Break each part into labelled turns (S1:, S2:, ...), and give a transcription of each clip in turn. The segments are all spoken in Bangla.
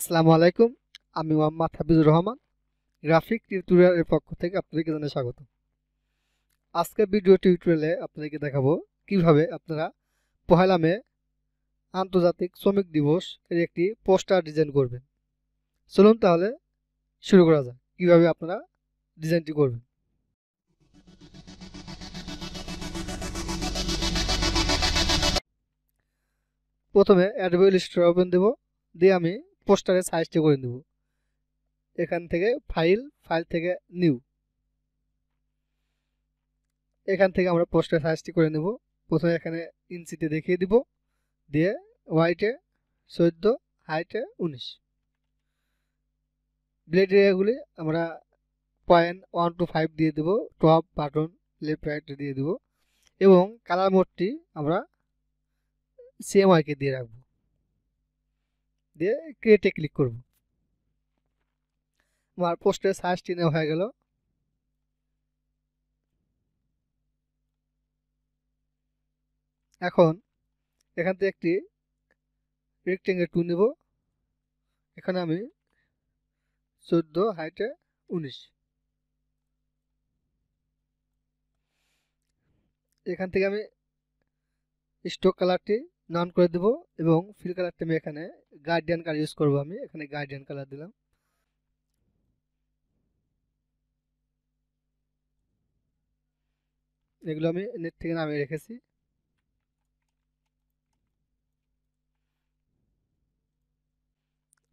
S1: আসসালামু আলাইকুম আমি মোহাম্মদ হাফিজুর রহমান গ্রাফিক টিউটোরিয়ালের পক্ষ থেকে আপনাদেরকে জানাই স্বাগত আজকে ভিডিও টিউটোরিয়ালে আপনাদেরকে দেখাবো কিভাবে আপনারা পহেলা মে আন্তর্জাতিক শ্রমিক দিবস এর একটি পোস্টার ডিজাইন করবেন চলুন তাহলে শুরু করা যাক কীভাবে আপনারা ডিজাইনটি করবেন প্রথমে অ্যাডভেল স্টোর ওপেন দেব দিয়ে আমি পোস্টারে সাইজটি করে নেব এখান থেকে ফাইল ফাইল থেকে নিউ এখান থেকে আমরা পোস্টার সাইজটি করে নেব প্রথমে এখানে ইঞ্চিতে দেখিয়ে দিব দিয়ে হোয়াইটে চোদ্দ হাইটে উনিশ ব্লেড এরিয়াগুলি আমরা পয়েন্ট ওয়ান টু ফাইভ দিয়ে দেবো টপ বাটন লেফট রাইটে দিয়ে দেবো এবং কালার মোডটি আমরা সিএমআইকে দিয়ে রাখবো দিয়ে ক্রিয়েটে ক্লিক করব আমার পোস্টের সাইজ নেওয়া হয়ে গেল এখন এখান থেকে একটি রেক্টেঙ্গেল টু নেব এখানে আমি চোদ্দো হাইটে উনিশ এখান থেকে আমি স্টোক কালারটি নন করে দেব এবং ফিল কালারটা আমি এখানে গার্ডিয়ান কালার ইউজ করবো আমি এখানে গার্ডিয়ান কালার দিলাম এগুলো আমি নেট থেকে নামিয়ে রেখেছি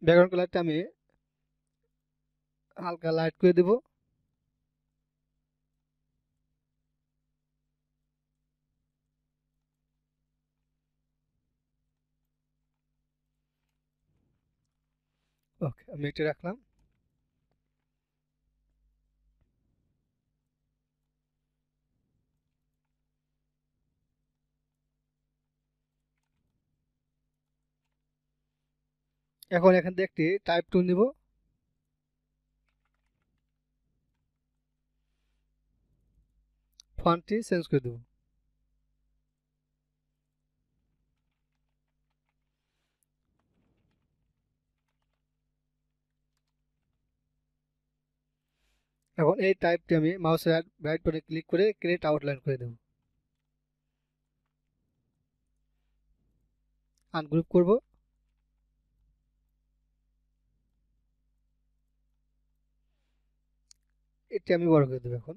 S1: ব্যাকগ্রাউন্ড কালারটা আমি হালকা লাইট করে দেবো ওকে আমি রাখলাম এখন এখান থেকে একটি টাইপ টু নিব ফন্টটি চেঞ্জ করে দেবো এখন এই টাইপটি আমি মাউসের রাইট বাটনে ক্লিক করে ক্রিয়েট আউটলাইন করে দেব আনগ্রুপ করব এটি আমি বড় করে দেবো এখন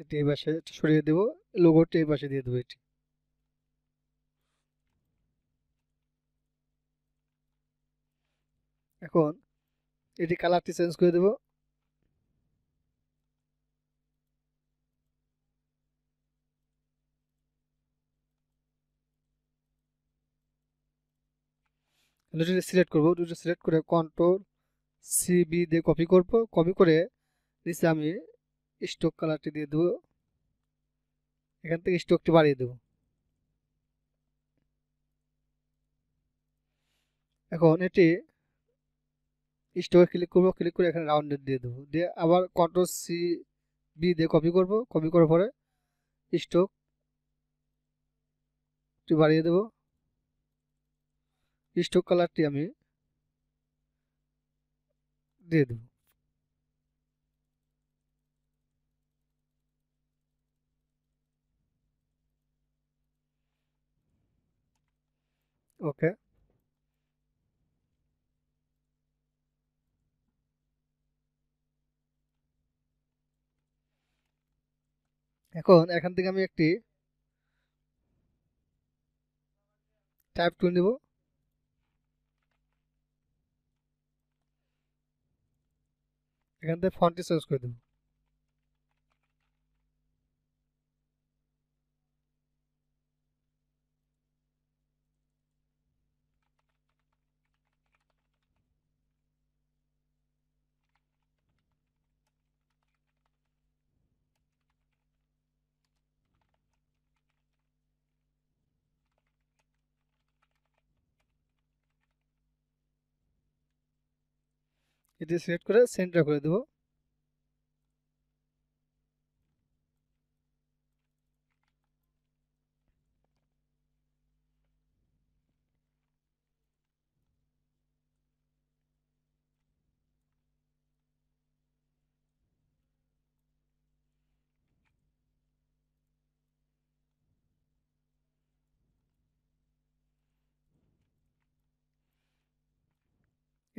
S1: এটি এই পাশে সরিয়ে দেবো লোগোটি এই পাশে দিয়ে দেবো এটি এখন এটি কালারটি চেঞ্জ করে দেব দুটোটি সিলেক্ট করবো দুটো সিলেক্ট করে কন্ট্রোল সিবি দিয়ে কপি করব কপি করে নিচে আমি স্টোক কালারটি দিয়ে দেবো এখান থেকে স্টোকটি বাড়িয়ে দেব এখন এটি স্টোকে ক্লিক করবো ক্লিক করে এখানে রাউন্ডেড দিয়ে দেবো দিয়ে আবার কন্ট্রোল সি বি দিয়ে কপি করব কপি করার পরে স্টোক বাড়িয়ে দেব স্টোক কালারটি আমি দিয়ে দেবো ওকে এখন এখান থেকে আমি একটি টাইপ টুল নেব এখান থেকে ফন্টটি চেঞ্জ করে দেবো এটি সিলেক্ট করে সেন্টার করে দেবো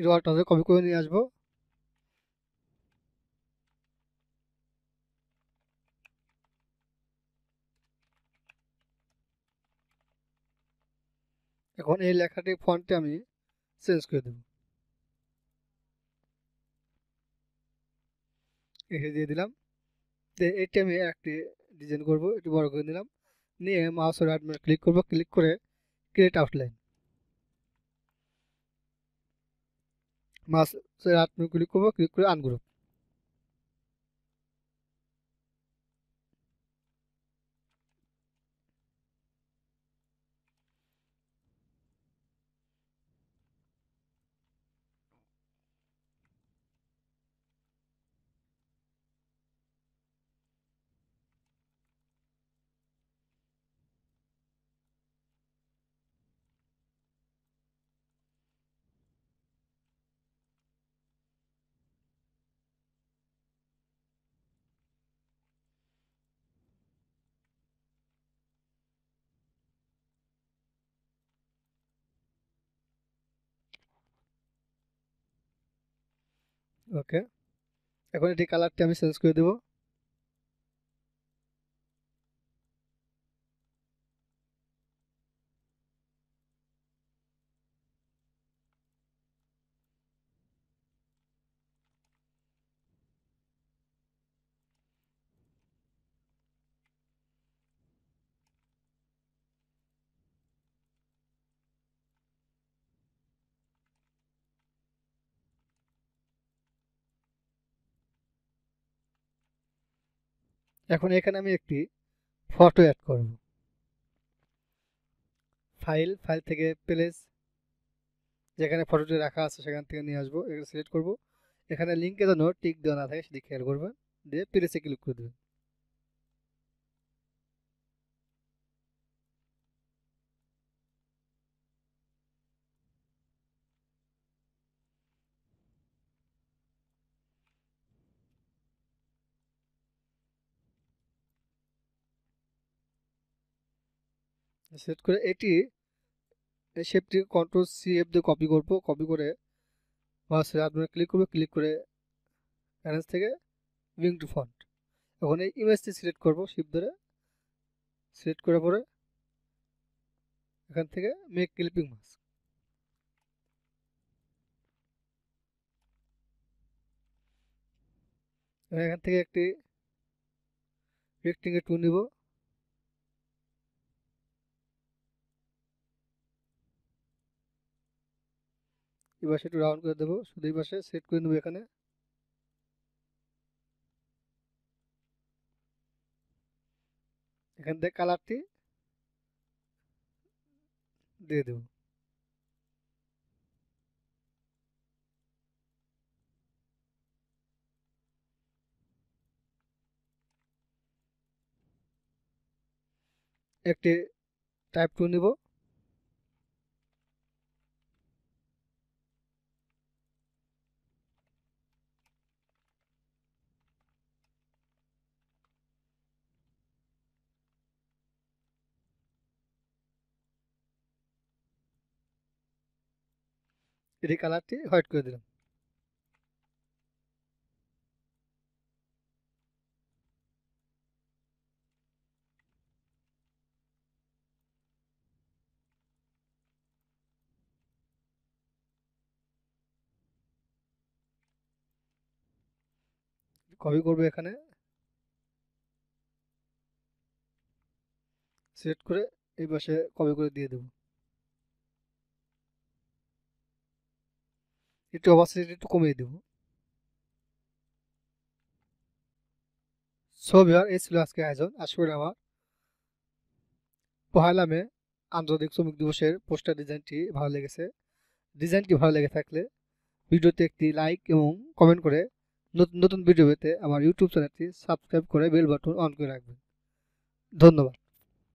S1: জিরো আছে কপি করে নিয়ে আসবো এখন এই লেখাটি ফন্টটি আমি চেঞ্জ করে দেব এসে দিয়ে দিলাম এটি আমি একটি ডিজাইন করব একটু বড় করে দিলাম নিয়ে মাউসের আট ক্লিক করব ক্লিক করে ক্রিয়েট আউটলাইন মাছের আট গ্লিক করবো ক্লিক করে আনগ্রুপ ওকে এখন এটি কালারটি আমি চেঞ্জ করে দেবো এখন এখানে আমি একটি ফটো অ্যাড করব ফাইল ফাইল থেকে প্লেস যেখানে ফটোটি রাখা আছে সেখান থেকে নিয়ে আসবো এখানে সিলেক্ট করব এখানে লিঙ্কে যেন টিক দেওয়া না থাকে সেটি খেয়াল করবেন দিয়ে প্লেসে ক্লিক করে দেবেন সেট করে এটি শেপটি কন্ট্রোল সি এফ দিয়ে কপি করবো কপি করে বা আপনারা ক্লিক করবো ক্লিক করে অ্যারেঞ্জ থেকে উইং টু ফন্ট এখন এই ইমেজটি সিলেক্ট করবো শিপ ধরে সিলেক্ট করার পরে এখান থেকে মেক ক্লিপিং মাস্ক এখান থেকে একটি রেক্টিংয়ে টু নিব এই পাশে রাউন্ড করে দেবো শুধু এই পাশে সেট করে নেবো এখানে এখান থেকে কালারটি দিয়ে দেব একটি টাইপ টু নেব এটি কালারটি হোয়াইট করে দিলাম কপি করবো এখানে সিলেক্ট করে এই পাশে কপি করে দিয়ে দেবো একটু অবাসিটি একটু কমিয়ে দেব সো ভিওর এই ছিল আজকে আয়োজন আশা করি আমার পহেলা মে আন্তর্জাতিক শ্রমিক দিবসের পোস্টার ডিজাইনটি ভালো লেগেছে ডিজাইনটি ভালো লেগে থাকলে ভিডিওতে একটি লাইক এবং কমেন্ট করে নতুন নতুন ভিডিও পেতে আমার ইউটিউব চ্যানেলটি সাবস্ক্রাইব করে বেল বাটন অন করে রাখবেন ধন্যবাদ